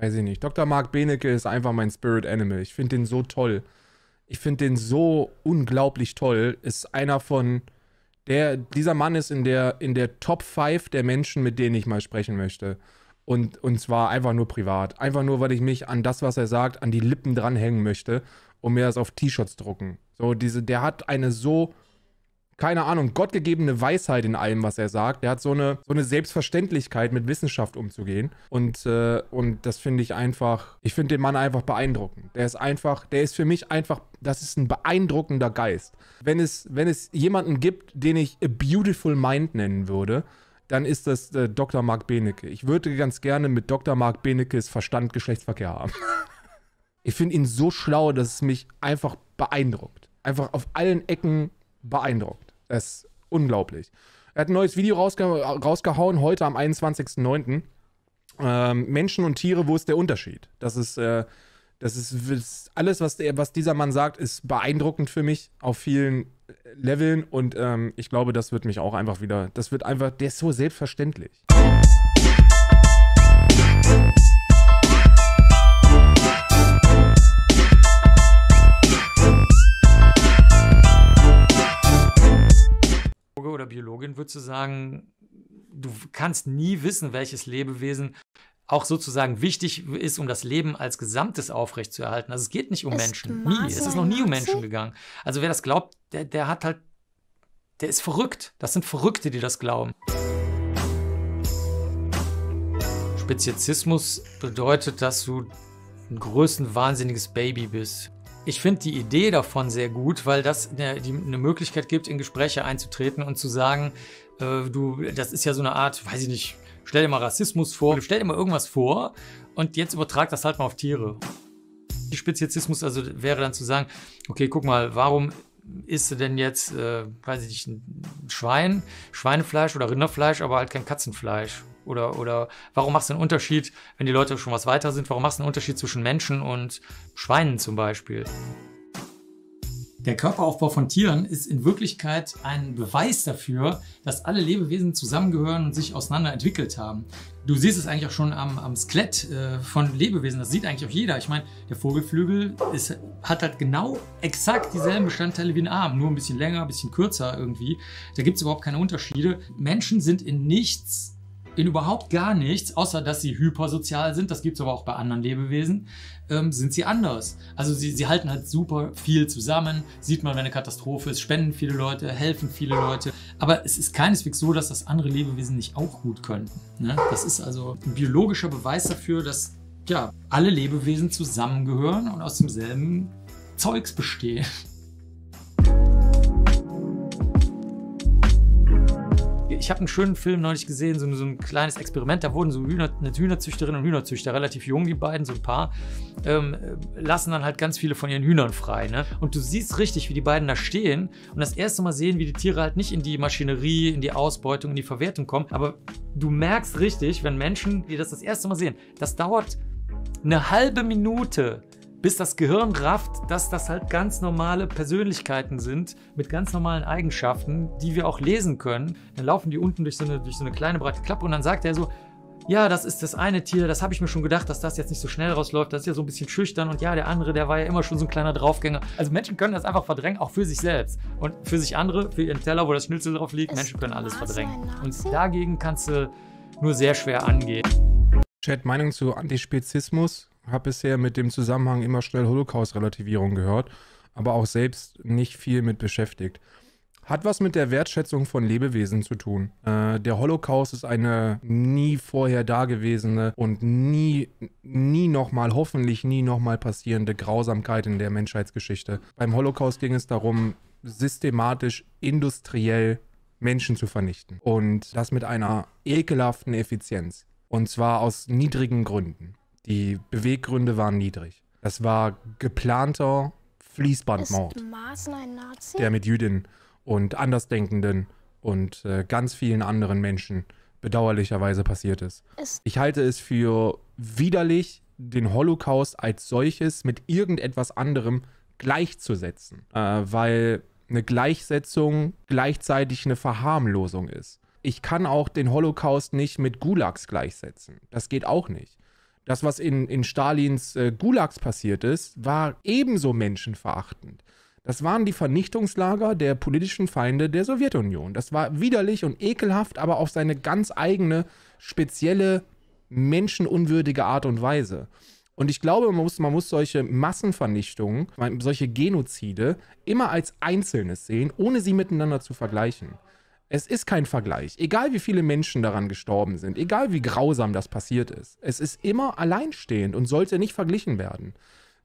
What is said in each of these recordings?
Weiß ich nicht. Dr. Mark Benecke ist einfach mein Spirit Animal. Ich finde den so toll. Ich finde den so unglaublich toll. Ist einer von. Der, dieser Mann ist in der, in der Top 5 der Menschen, mit denen ich mal sprechen möchte. Und, und zwar einfach nur privat. Einfach nur, weil ich mich an das, was er sagt, an die Lippen dranhängen möchte und mir das auf T-Shirts drucken. So, diese, der hat eine so keine Ahnung, gottgegebene Weisheit in allem, was er sagt. Er hat so eine, so eine Selbstverständlichkeit, mit Wissenschaft umzugehen. Und, äh, und das finde ich einfach, ich finde den Mann einfach beeindruckend. Der ist einfach, der ist für mich einfach, das ist ein beeindruckender Geist. Wenn es, wenn es jemanden gibt, den ich A Beautiful Mind nennen würde, dann ist das äh, Dr. Mark Benecke. Ich würde ganz gerne mit Dr. Mark Benekes Verstand Geschlechtsverkehr haben. ich finde ihn so schlau, dass es mich einfach beeindruckt. Einfach auf allen Ecken beeindruckt. Das ist unglaublich. Er hat ein neues Video rausge rausgehauen, heute am 21.09. Ähm, Menschen und Tiere, wo ist der Unterschied? Das ist, äh, das ist, ist alles, was, der, was, dieser Mann sagt, ist beeindruckend für mich auf vielen äh, Leveln und ähm, ich glaube, das wird mich auch einfach wieder, das wird einfach, der ist so selbstverständlich. Pädagogin würdest du sagen, du kannst nie wissen, welches Lebewesen auch sozusagen wichtig ist, um das Leben als Gesamtes aufrechtzuerhalten. Also es geht nicht um ist Menschen. Nie. Es ist noch nie um Menschen gegangen. Also wer das glaubt, der, der hat halt, der ist verrückt. Das sind Verrückte, die das glauben. Speziesismus bedeutet, dass du ein größten wahnsinniges Baby bist ich finde die Idee davon sehr gut, weil das eine, die, eine Möglichkeit gibt, in Gespräche einzutreten und zu sagen, äh, du, das ist ja so eine Art, weiß ich nicht, stell dir mal Rassismus vor, stell dir mal irgendwas vor und jetzt übertrag das halt mal auf Tiere. Die Speziesismus also wäre dann zu sagen, okay, guck mal, warum isst du denn jetzt, äh, weiß ich nicht, ein Schwein, Schweinefleisch oder Rinderfleisch, aber halt kein Katzenfleisch? Oder, oder warum machst du einen Unterschied, wenn die Leute schon was weiter sind, warum machst du einen Unterschied zwischen Menschen und Schweinen zum Beispiel? Der Körperaufbau von Tieren ist in Wirklichkeit ein Beweis dafür, dass alle Lebewesen zusammengehören und sich auseinander entwickelt haben. Du siehst es eigentlich auch schon am, am Skelett äh, von Lebewesen, das sieht eigentlich auch jeder. Ich meine, der Vogelflügel ist, hat halt genau exakt dieselben Bestandteile wie ein Arm, nur ein bisschen länger, ein bisschen kürzer irgendwie. Da gibt es überhaupt keine Unterschiede. Menschen sind in nichts in überhaupt gar nichts, außer dass sie hypersozial sind, das gibt es aber auch bei anderen Lebewesen, ähm, sind sie anders. Also sie, sie halten halt super viel zusammen, sieht man, wenn eine Katastrophe ist, spenden viele Leute, helfen viele Leute. Aber es ist keineswegs so, dass das andere Lebewesen nicht auch gut könnten. Ne? Das ist also ein biologischer Beweis dafür, dass ja, alle Lebewesen zusammengehören und aus demselben Zeugs bestehen. ich habe einen schönen Film neulich gesehen, so, so, ein kleines Experiment. Da wurden so Hühner, eine Hühnerzüchterin und Hühnerzüchter, relativ jung, die beiden, so ein paar, ähm, lassen dann halt ganz viele von ihren Hühnern frei. Ne? Und du siehst richtig, wie die beiden da stehen und das erste Mal sehen, wie die Tiere halt nicht in die Maschinerie, in die Ausbeutung, in die Verwertung kommen. Aber du merkst richtig, wenn Menschen, die das das erste Mal sehen, das dauert eine halbe Minute bis das Gehirn rafft, dass das halt ganz normale Persönlichkeiten sind mit ganz normalen Eigenschaften, die wir auch lesen können. Dann laufen die unten durch so eine, durch so eine kleine breite Klappe und dann sagt er so, ja, das ist das eine Tier, das habe ich mir schon gedacht, dass das jetzt nicht so schnell rausläuft, das ist ja so ein bisschen schüchtern und ja, der andere, der war ja immer schon so ein kleiner Draufgänger. Also Menschen können das einfach verdrängen, auch für sich selbst und für sich andere, für ihren Teller, wo das Schnitzel drauf liegt, ist Menschen können alles verdrängen. Und dagegen kannst du nur sehr schwer angehen. Chat, Meinung zu Antispezismus? habe bisher mit dem Zusammenhang immer schnell Holocaust-Relativierung gehört, aber auch selbst nicht viel mit beschäftigt. Hat was mit der Wertschätzung von Lebewesen zu tun. Äh, der Holocaust ist eine nie vorher dagewesene und nie, nie nochmal, hoffentlich nie nochmal passierende Grausamkeit in der Menschheitsgeschichte. Beim Holocaust ging es darum, systematisch, industriell Menschen zu vernichten. Und das mit einer ekelhaften Effizienz. Und zwar aus niedrigen Gründen. Die Beweggründe waren niedrig. Das war geplanter Fließbandmord. Der mit Jüdinnen und Andersdenkenden und äh, ganz vielen anderen Menschen bedauerlicherweise passiert ist. ist. Ich halte es für widerlich, den Holocaust als solches mit irgendetwas anderem gleichzusetzen, äh, weil eine Gleichsetzung gleichzeitig eine Verharmlosung ist. Ich kann auch den Holocaust nicht mit Gulags gleichsetzen. Das geht auch nicht. Das, was in, in Stalins äh, Gulags passiert ist, war ebenso menschenverachtend. Das waren die Vernichtungslager der politischen Feinde der Sowjetunion. Das war widerlich und ekelhaft, aber auf seine ganz eigene, spezielle, menschenunwürdige Art und Weise. Und ich glaube, man muss, man muss solche Massenvernichtungen, solche Genozide immer als Einzelnes sehen, ohne sie miteinander zu vergleichen. Es ist kein Vergleich. Egal wie viele Menschen daran gestorben sind, egal wie grausam das passiert ist, es ist immer alleinstehend und sollte nicht verglichen werden.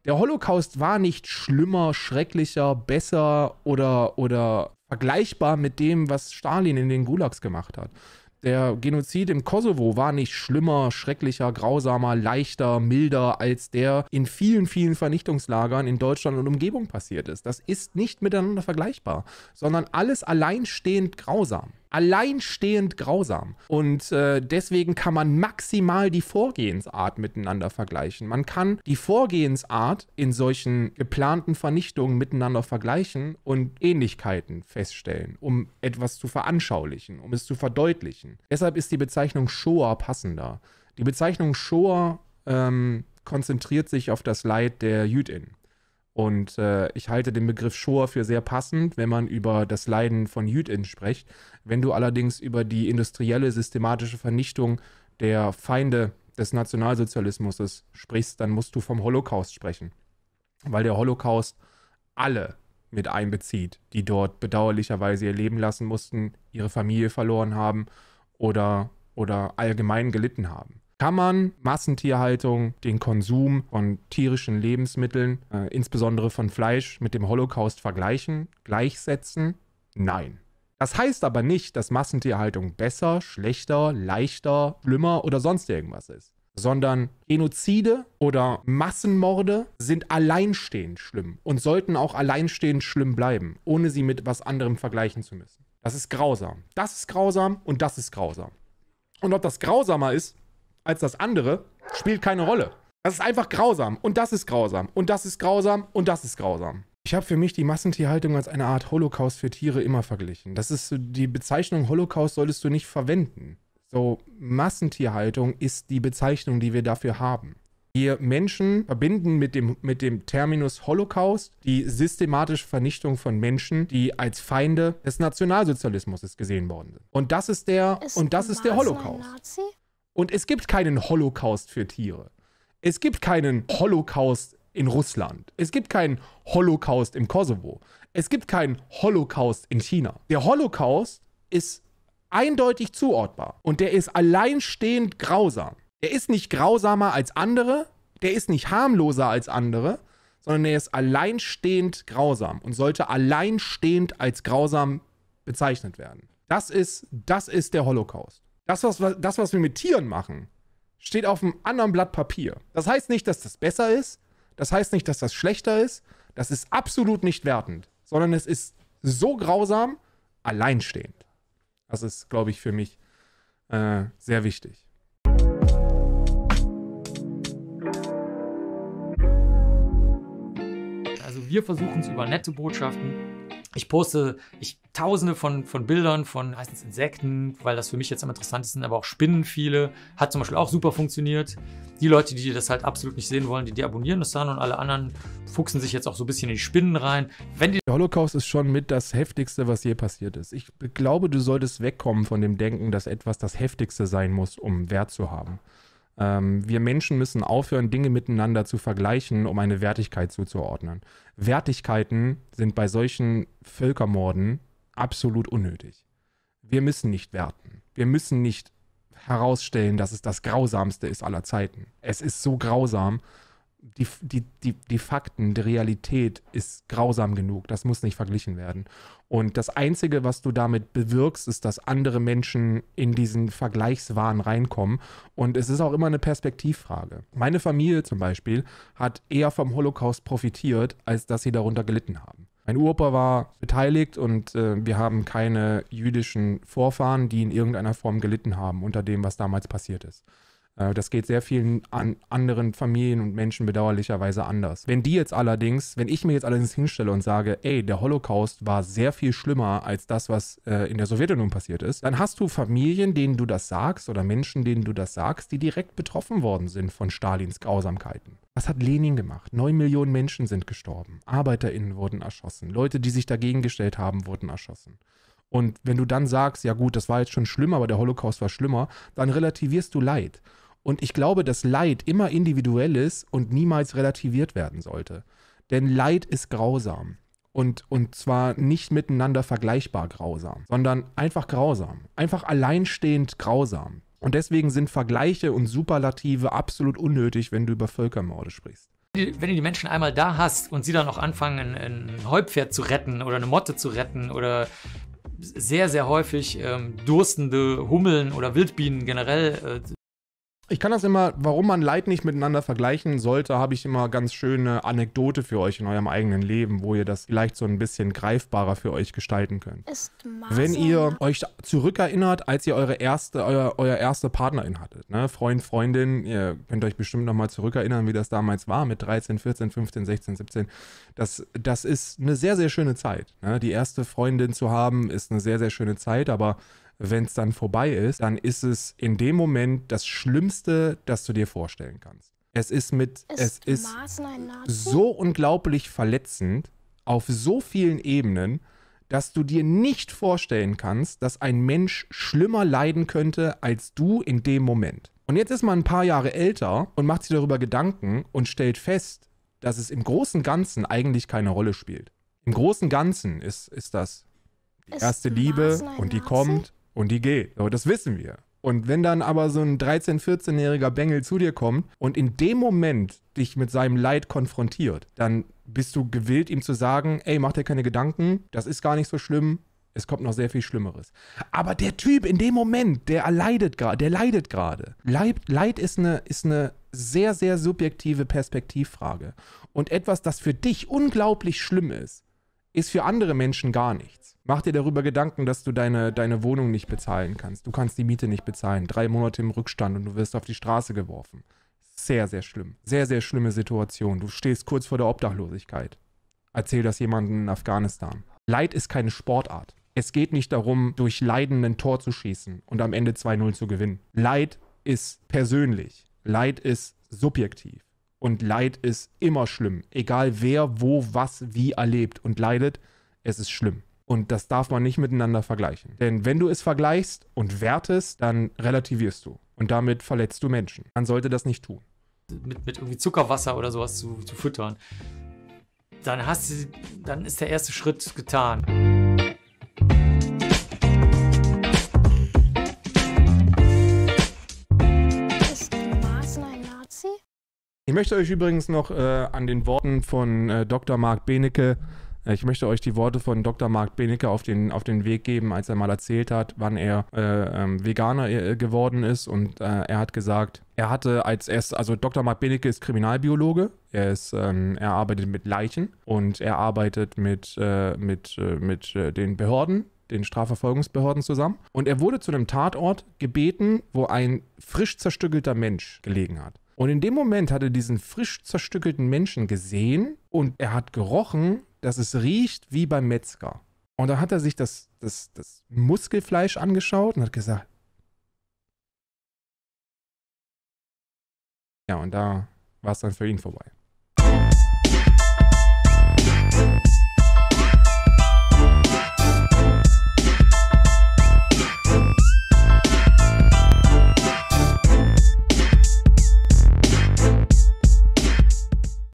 Der Holocaust war nicht schlimmer, schrecklicher, besser oder, oder vergleichbar mit dem, was Stalin in den Gulags gemacht hat. Der Genozid im Kosovo war nicht schlimmer, schrecklicher, grausamer, leichter, milder als der in vielen, vielen Vernichtungslagern in Deutschland und Umgebung passiert ist. Das ist nicht miteinander vergleichbar, sondern alles alleinstehend grausam alleinstehend grausam. Und äh, deswegen kann man maximal die Vorgehensart miteinander vergleichen. Man kann die Vorgehensart in solchen geplanten Vernichtungen miteinander vergleichen und Ähnlichkeiten feststellen, um etwas zu veranschaulichen, um es zu verdeutlichen. Deshalb ist die Bezeichnung Shoah passender. Die Bezeichnung Shoah ähm, konzentriert sich auf das Leid der Jüdin. Und äh, ich halte den Begriff Shoah für sehr passend, wenn man über das Leiden von Jüdinnen spricht. Wenn du allerdings über die industrielle, systematische Vernichtung der Feinde des Nationalsozialismus sprichst, dann musst du vom Holocaust sprechen. Weil der Holocaust alle mit einbezieht, die dort bedauerlicherweise ihr Leben lassen mussten, ihre Familie verloren haben oder, oder allgemein gelitten haben kann man Massentierhaltung, den Konsum von tierischen Lebensmitteln, äh, insbesondere von Fleisch, mit dem Holocaust vergleichen, gleichsetzen? Nein. Das heißt aber nicht, dass Massentierhaltung besser, schlechter, leichter, schlimmer oder sonst irgendwas ist. Sondern Genozide oder Massenmorde sind alleinstehend schlimm und sollten auch alleinstehend schlimm bleiben, ohne sie mit was anderem vergleichen zu müssen. Das ist grausam. Das ist grausam und das ist grausam. Und ob das grausamer ist als das andere, spielt keine Rolle. Das ist einfach grausam und das ist grausam und das ist grausam und das ist grausam. Ich habe für mich die Massentierhaltung als eine Art Holocaust für Tiere immer verglichen. Das ist die Bezeichnung Holocaust solltest du nicht verwenden. So Massentierhaltung ist die Bezeichnung, die wir dafür haben. Wir Menschen verbinden mit dem, mit dem Terminus Holocaust die systematische Vernichtung von Menschen, die als Feinde des Nationalsozialismus gesehen worden sind. Und das ist der ist und das ist der Holocaust. Nazi? Und es gibt keinen Holocaust für Tiere. Es gibt keinen Holocaust in Russland. Es gibt keinen Holocaust im Kosovo. Es gibt keinen Holocaust in China. Der Holocaust ist eindeutig zuordbar und der ist alleinstehend grausam. Der ist nicht grausamer als andere, der ist nicht harmloser als andere, sondern er ist alleinstehend grausam und sollte alleinstehend als grausam bezeichnet werden. Das ist, das ist der Holocaust. Das was, das, was wir mit Tieren machen, steht auf einem anderen Blatt Papier. Das heißt nicht, dass das besser ist. Das heißt nicht, dass das schlechter ist. Das ist absolut nicht wertend, sondern es ist so grausam, alleinstehend. Das ist, glaube ich, für mich äh, sehr wichtig. Also wir versuchen es über nette Botschaften ich poste ich, tausende von, von Bildern von meistens Insekten, weil das für mich jetzt am interessantesten, sind, aber auch Spinnen viele. Hat zum Beispiel auch super funktioniert. Die Leute, die das halt absolut nicht sehen wollen, die deabonnieren das dann und alle anderen fuchsen sich jetzt auch so ein bisschen in die Spinnen rein. Wenn die Der Holocaust ist schon mit das Heftigste, was je passiert ist. Ich glaube, du solltest wegkommen von dem Denken, dass etwas das Heftigste sein muss, um Wert zu haben. Ähm, wir Menschen müssen aufhören, Dinge miteinander zu vergleichen, um eine Wertigkeit zuzuordnen. Wertigkeiten sind bei solchen Völkermorden absolut unnötig. Wir müssen nicht werten. Wir müssen nicht herausstellen, dass es das Grausamste ist aller Zeiten. Es ist so grausam, die, die, die, die Fakten, die Realität ist grausam genug. Das muss nicht verglichen werden. Und das Einzige, was du damit bewirkst, ist, dass andere Menschen in diesen Vergleichswahn reinkommen. Und es ist auch immer eine Perspektivfrage. Meine Familie zum Beispiel hat eher vom Holocaust profitiert, als dass sie darunter gelitten haben. Mein Opa war beteiligt und äh, wir haben keine jüdischen Vorfahren, die in irgendeiner Form gelitten haben unter dem, was damals passiert ist. Äh, das geht sehr vielen an anderen Familien und Menschen bedauerlicherweise anders. Wenn die jetzt allerdings, wenn ich mir jetzt allerdings hinstelle und sage, ey, der Holocaust war sehr viel schlimmer als das, was äh, in der Sowjetunion passiert ist, dann hast du Familien, denen du das sagst oder Menschen, denen du das sagst, die direkt betroffen worden sind von Stalins Grausamkeiten. Was hat Lenin gemacht? Neun Millionen Menschen sind gestorben. ArbeiterInnen wurden erschossen. Leute, die sich dagegen gestellt haben, wurden erschossen. Und wenn du dann sagst, ja gut, das war jetzt schon schlimm, aber der Holocaust war schlimmer, dann relativierst du Leid. Und ich glaube, dass Leid immer individuell ist und niemals relativiert werden sollte. Denn Leid ist grausam. Und, und zwar nicht miteinander vergleichbar grausam, sondern einfach grausam. Einfach alleinstehend grausam. Und deswegen sind Vergleiche und Superlative absolut unnötig, wenn du über Völkermorde sprichst wenn du die Menschen einmal da hast und sie dann auch anfangen, ein Heupferd zu retten oder eine Motte zu retten oder sehr, sehr häufig ähm, durstende Hummeln oder Wildbienen generell äh, ich kann das immer, warum man Leid nicht miteinander vergleichen sollte, habe ich immer ganz schöne Anekdote für euch in eurem eigenen Leben, wo ihr das vielleicht so ein bisschen greifbarer für euch gestalten könnt. Ist Wenn ihr euch zurückerinnert, als ihr eure erste, euer, euer erste Partnerin hattet, ne? Freund, Freundin, ihr könnt euch bestimmt nochmal zurückerinnern, wie das damals war mit 13, 14, 15, 16, 17. Das, das ist eine sehr, sehr schöne Zeit. Ne? Die erste Freundin zu haben, ist eine sehr, sehr schöne Zeit, aber wenn es dann vorbei ist, dann ist es in dem Moment das Schlimmste, das du dir vorstellen kannst. Es ist mit, ist es ist so unglaublich verletzend auf so vielen Ebenen, dass du dir nicht vorstellen kannst, dass ein Mensch schlimmer leiden könnte als du in dem Moment. Und jetzt ist man ein paar Jahre älter und macht sich darüber Gedanken und stellt fest, dass es im großen Ganzen eigentlich keine Rolle spielt. Im großen Ganzen ist, ist das die erste Liebe und die kommt und die geht. So, das wissen wir. Und wenn dann aber so ein 13-, 14-jähriger Bengel zu dir kommt und in dem Moment dich mit seinem Leid konfrontiert, dann bist du gewillt, ihm zu sagen, ey, mach dir keine Gedanken, das ist gar nicht so schlimm, es kommt noch sehr viel Schlimmeres. Aber der Typ in dem Moment, der erleidet gerade, der leidet gerade. Leid, Leid ist eine ist eine sehr, sehr subjektive Perspektivfrage. Und etwas, das für dich unglaublich schlimm ist, ist für andere Menschen gar nichts. Mach dir darüber Gedanken, dass du deine, deine Wohnung nicht bezahlen kannst. Du kannst die Miete nicht bezahlen. Drei Monate im Rückstand und du wirst auf die Straße geworfen. Sehr, sehr schlimm. Sehr, sehr schlimme Situation. Du stehst kurz vor der Obdachlosigkeit. Erzähl das jemandem in Afghanistan. Leid ist keine Sportart. Es geht nicht darum, durch Leiden ein Tor zu schießen und am Ende 2-0 zu gewinnen. Leid ist persönlich. Leid ist subjektiv. Und Leid ist immer schlimm. Egal wer, wo, was, wie erlebt und leidet, es ist schlimm. Und das darf man nicht miteinander vergleichen. Denn wenn du es vergleichst und wertest, dann relativierst du. Und damit verletzt du Menschen. Man sollte das nicht tun. Mit, mit irgendwie Zuckerwasser oder sowas zu, zu füttern. Dann hast du, dann ist der erste Schritt getan. Ich möchte euch übrigens noch äh, an den Worten von äh, Dr. Marc Benecke äh, ich möchte euch die Worte von Dr. Marc Benecke auf den, auf den Weg geben, als er mal erzählt hat, wann er äh, ähm, Veganer äh, geworden ist. Und äh, er hat gesagt, er hatte als erst, also Dr. Marc Benecke ist Kriminalbiologe. Er, ist, ähm, er arbeitet mit Leichen und er arbeitet mit, äh, mit, äh, mit den Behörden, den Strafverfolgungsbehörden zusammen. Und er wurde zu einem Tatort gebeten, wo ein frisch zerstückelter Mensch gelegen hat. Und in dem Moment hat er diesen frisch zerstückelten Menschen gesehen und er hat gerochen, dass es riecht wie beim Metzger. Und da hat er sich das, das, das Muskelfleisch angeschaut und hat gesagt, ja, und da war es dann für ihn vorbei.